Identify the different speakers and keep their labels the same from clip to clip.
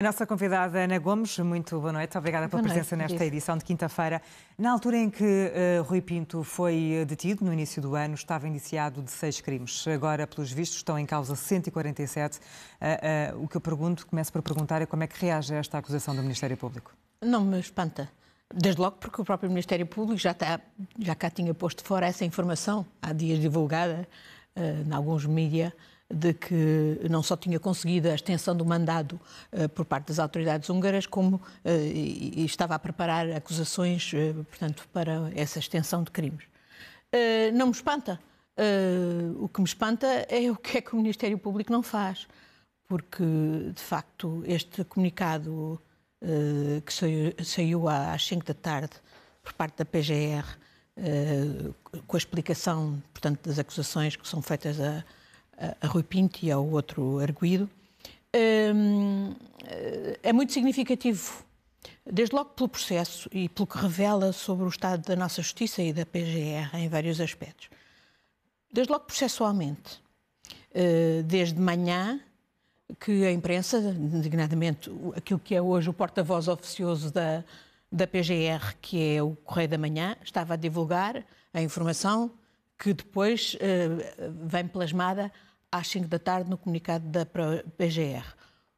Speaker 1: A nossa convidada Ana Gomes, muito boa noite, obrigada boa pela noite, presença nesta isso. edição de quinta-feira. Na altura em que uh, Rui Pinto foi detido, no início do ano, estava indiciado de seis crimes. Agora, pelos vistos, estão em causa 147. Uh, uh, o que eu pergunto, começo por perguntar, é como é que reage a esta acusação do Ministério Público?
Speaker 2: Não me espanta. Desde logo porque o próprio Ministério Público já, está, já cá tinha posto fora essa informação, há dias
Speaker 1: divulgada
Speaker 2: eh, em alguns mídias, de que não só tinha conseguido a extensão do mandado uh, por parte das autoridades húngaras, como uh, e, e estava a preparar acusações, uh, portanto, para essa extensão de crimes. não me espanta. o que me espanta é o que é que o Ministério Público não faz, porque, de facto, este comunicado que saiu, saiu às 5 da tarde por parte da PGR, com a explicação, portanto, das acusações que são feitas a, a Rui Pinto e ao outro arguído, hum, eh, é muito significativo, desde logo pelo processo e pelo que revela sobre o estado da nossa justiça e da PGR em vários aspectos. Desde logo processualmente, eh, desde manhã que a imprensa, designadamente aquilo que é hoje o porta-voz oficioso da, da PGR, que é o Correio da Manhã, estava a divulgar a informação que depois eh, vem plasmada às 5 da tarde no comunicado da PGR.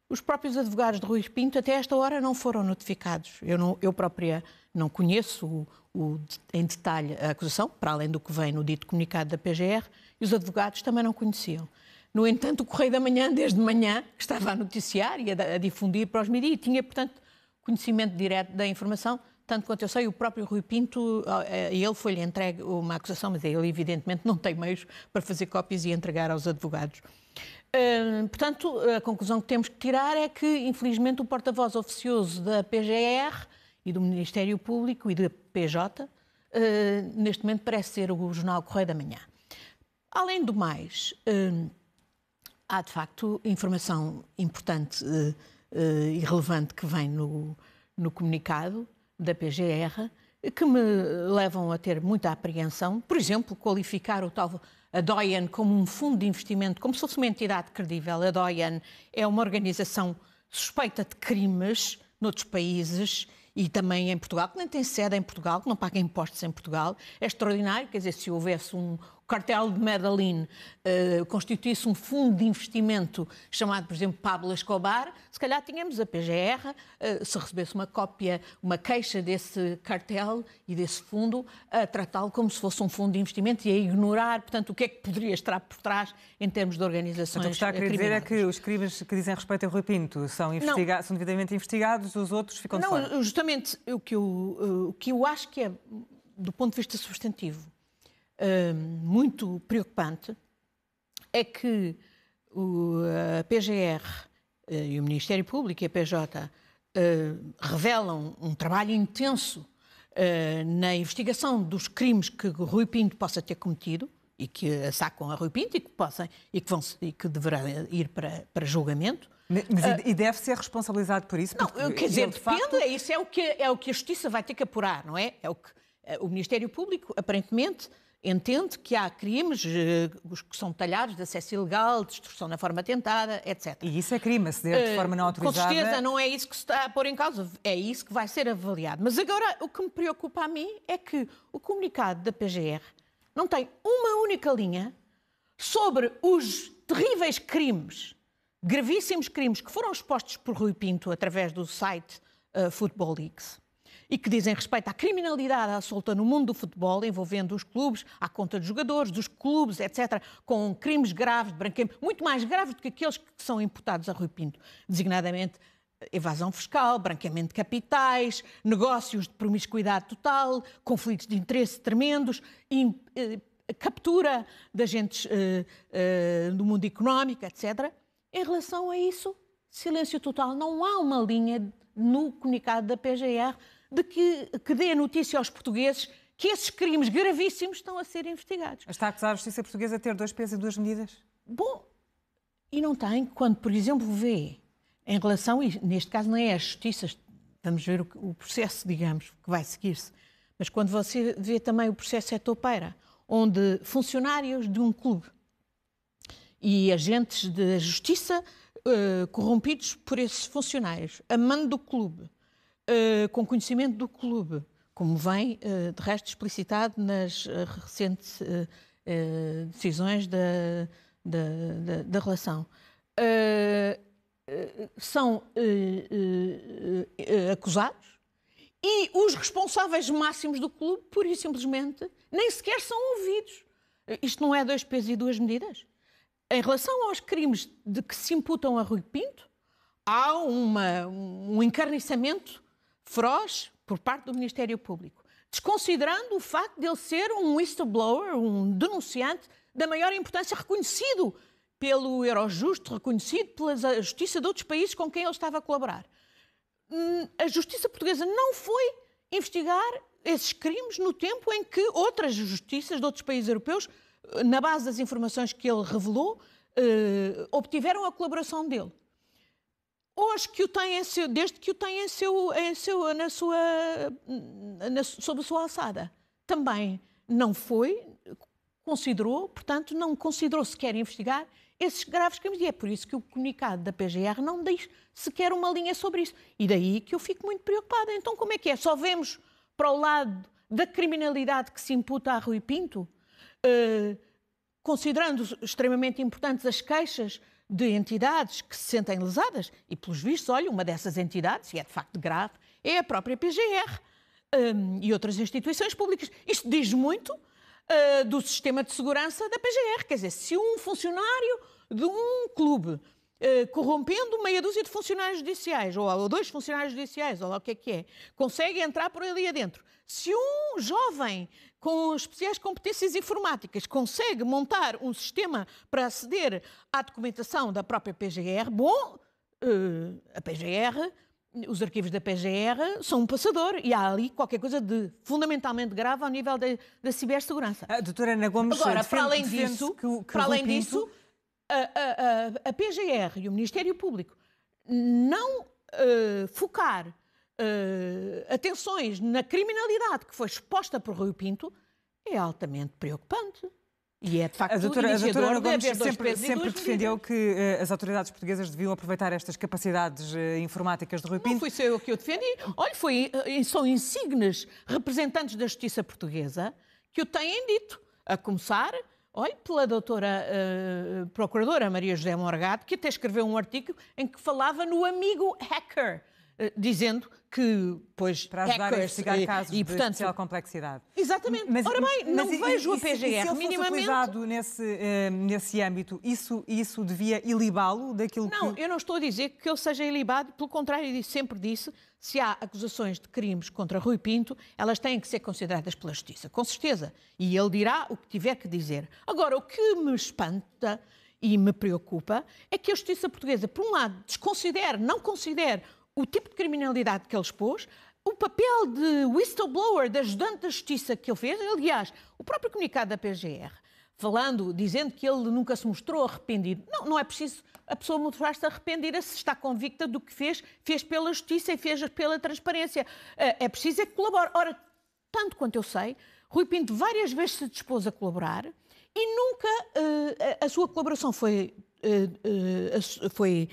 Speaker 2: Os próprios advogados de Rui Pinto até esta hora não foram notificados. Eu, não, eu própria não conheço o, o, em detalhe a acusação, para além do que vem no dito comunicado da PGR, e os advogados também não conheciam. No entanto, o Correio da Manhã, desde manhã, estava a noticiar e a, a difundir para os mídias e tinha, portanto, conhecimento direto da informação tanto quanto eu sei, o próprio Rui Pinto, eh, eh, ele foi-lhe entregue uma acusação, mas ele evidentemente não tem meios para fazer cópias e entregar aos advogados. Hum, portanto, a conclusão que temos que tirar é que, infelizmente, o porta-voz oficioso da PGR e do Ministério Público e da PJ, eh, neste momento parece ser o jornal Correio da Manhã. Além do mais, hum, há de facto informação importante e relevante que vem no, no comunicado da PGR que me levam a ter muita apreensão. Por exemplo, qualificar o tal a como um fundo de investimento, como se fosse uma entidade credível. A Doyen é uma organização suspeita de crimes noutros países e também em Portugal, que nem tem sede em Portugal, que não paga impostos em Portugal. É extraordinário, quer dizer, se houvesse um, cartel de Medellín uh, constituísse um fundo de investimento chamado, por exemplo, Pablo Escobar, se calhar tínhamos a PGR, uh, eh, se recebesse uma cópia, uma queixa desse cartel e desse fundo, a tratá-lo como se fosse um fundo de investimento e a ignorar, portanto, o que é que poderia estar por trás em termos de organizações Mas então, O que está a querer dizer é
Speaker 1: que os crimes que dizem respeito a Rui Pinto são, investiga são devidamente investigados, os outros ficam Não, de fora. Não,
Speaker 2: justamente o que eu, eh, o que eu acho que é, do ponto de vista substantivo, Hum, muito preocupante é que o, a PGR eh, e o Ministério Público e a PJ eh, revelam um trabalho intenso eh, na investigação dos crimes que Rui Pinto possa ter cometido e que sacam a Rui Pinto e que, possam, e que, vão, e que deverão ir para, para julgamento. Mas, uh, e deve ser responsabilizado por isso? Não, quer dizer, de depende, facto... É isso é o, que, é o que a Justiça vai ter que apurar, não é? É o que o Ministério Público, aparentemente, entende que há crimes eh, que são talhados de acesso ilegal, destruição na forma tentada, etc.
Speaker 1: E isso é crime, aceder de eh, forma não autorizada. Com certeza, não
Speaker 2: é isso que se está a pôr em causa, é isso que vai ser avaliado. Mas agora, o que me preocupa a mim é que o comunicado da PGR não tem uma única linha sobre os terríveis crimes, gravíssimos crimes que foram expostos por Rui Pinto através do site uh, eh, Football Leaks e que dizem respeito à criminalidade solta no mundo do futebol, envolvendo os clubes, à conta dos jogadores, dos clubes, etc., com crimes graves de branqueamento, muito mais graves do que aqueles que são imputados a Rui Pinto, designadamente eh, evasão fiscal, branqueamento de capitais, negócios de promiscuidade total, conflitos de interesse tremendos, in, eh, captura de agentes eh, eh, do mundo económico, etc. Em relação a isso, silêncio total. Não há uma linha no comunicado da PGR de que, que dê notícia aos portugueses
Speaker 1: que esses crimes gravíssimos estão a ser investigados. Mas está a acusar a justiça portuguesa de ter dois pesos e duas medidas? Bom,
Speaker 2: e não tem, quando, por exemplo, vê em relação, e neste caso não é a justiça, vamos ver o, o processo, digamos, que vai seguir-se, mas quando você vê também o processo Etopeira, onde funcionários de um clube e agentes da justiça uh, corrompidos por esses funcionários, a mando do clube, eh, com conhecimento do clube, como vem uh, de resto explicitado nas eh, recentes decisões da, da, da, da relação. são acusados e os responsáveis máximos do clube, pura e simplesmente, nem sequer são ouvidos. Isto não é dois pesos e duas medidas? Em relação aos crimes de que se imputam a Rui Pinto, há uma, um encarniçamento feroz por parte do Ministério Público, desconsiderando o facto de ele ser um whistleblower, um denunciante da maior importância reconhecido pelo Eurojust, reconhecido pela justiça de outros países com quem ele estava a colaborar. Hum, a justiça portuguesa não foi investigar esses crimes no tempo em que outras justiças de outros países europeus, na base das informações que ele revelou, eh, obtiveram a colaboração dele. Hoje que o tem seu, desde que o tem em seu, em seu, na sua, na, sob a sua alçada, também não foi, considerou, portanto, não considerou sequer investigar esses graves crimes. E é por isso que o comunicado da PGR não diz sequer uma linha sobre isso. E daí que eu fico muito preocupada. Então, como é que é? Só vemos para o lado da criminalidade que se imputa a Rui Pinto, eh, considerando extremamente importantes as queixas de entidades que se sentem lesadas, e pelos vistos, olha, uma dessas entidades, e é de facto grave, é a própria PGR um, e outras instituições públicas. Isto diz muito uh, do sistema de segurança da PGR. Quer dizer, se um funcionário de um clube eh, corrompendo meia dúzia de funcionários judiciais, ou, dois funcionários judiciais, ou lá o que é que é, consegue entrar por ali adentro. Se um jovem com especiais competências informáticas consegue montar um sistema para aceder à documentação da própria PGR, bom, eh, a PGR os arquivos da PGR são um passador e há ali qualquer coisa de fundamentalmente grave ao nível da, cibersegurança. A ah, doutora Ana Gomes Agora, eh, para além disso, que, que para além disso, a, a, a, PGR e o Ministério Público não uh, focar uh, atenções na criminalidade que foi exposta por Rui Pinto é altamente preocupante. E é de facto a doutora, a doutora Ana de sempre, sempre defendeu
Speaker 1: que uh, as autoridades portuguesas deviam aproveitar estas capacidades uh, informáticas de Rui Pinto. Não foi eu que eu defendi. Olha, foi, são insignes representantes da justiça
Speaker 2: portuguesa que o têm dito. A começar Olhe pela doutora uh, procuradora Maria José Morgado, que até escreveu um artigo em que falava no amigo hacker.
Speaker 1: Eh, dizendo que, pois, para ajudar hackers, a investigar eh, casos e, portanto, de especial complexidade.
Speaker 2: Exatamente. Mas, Ora bem, não mas, vejo isso, a PGR e se minimamente utilizado
Speaker 1: nesse uh, nesse âmbito, isso isso devia ilibá-lo daquilo não, que Não, eu não estou a dizer que ele seja ilibado, pelo contrário,
Speaker 2: sempre disse, se há acusações de crimes contra Rui Pinto, elas têm que ser consideradas pela justiça, com certeza, e ele dirá o que tiver que dizer. Agora, o que me espanta e me preocupa é que a justiça portuguesa, por um lado, desconsidere, não considere o tipo de criminalidade que ele expôs, o papel de whistleblower, de ajudante da justiça que ele fez, aliás, o próprio comunicado da PGR, falando, dizendo que ele nunca se mostrou arrependido. Não, não é preciso a pessoa mostrar-se arrependida se está convicta do que fez, fez pela justiça e fez pela transparência. É, é preciso é que colabore. Ora, tanto quanto eu sei, Rui Pinto várias vezes se dispôs a colaborar e nunca uh, a sua colaboração foi eh, eh, eh, foi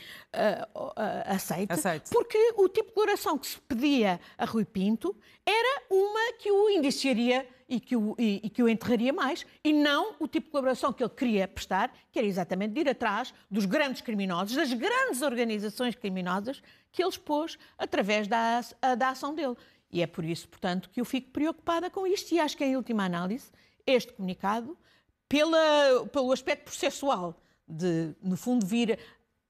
Speaker 2: aceita, porque o tipo de declaração que se pedia a Rui Pinto era uma que o indiciaria e que o, e, e que o enterraria mais, e não o tipo de colaboração que ele queria prestar, que era exatamente de ir atrás dos grandes criminosos, das grandes organizações criminosas que ele expôs através da, da ação dele. E é por isso, portanto, que eu fico preocupada com isto e acho que, em última análise, este comunicado, pela, pelo aspecto processual de, no fundo, vir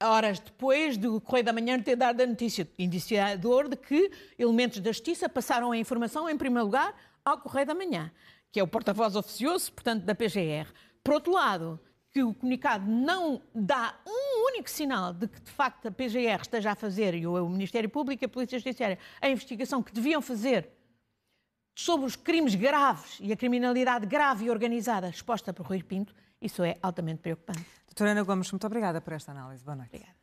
Speaker 2: horas depois do Correio da Manhã ter dado a notícia indiciador de que elementos da Justiça passaram a informação, em primeiro lugar, ao Correio da Manhã, que é o porta-voz oficioso, portanto, da PGR. Por outro lado, que o comunicado não dá um único sinal de que, de facto, a PGR esteja a fazer, e o Ministério Público e a Polícia Judiciária, a investigação que deviam fazer sobre os crimes graves e a criminalidade grave e organizada exposta por Rui Pinto, isso é altamente preocupante. Torana Gomes, muito obrigada por esta análise. Boa noite. Obrigada.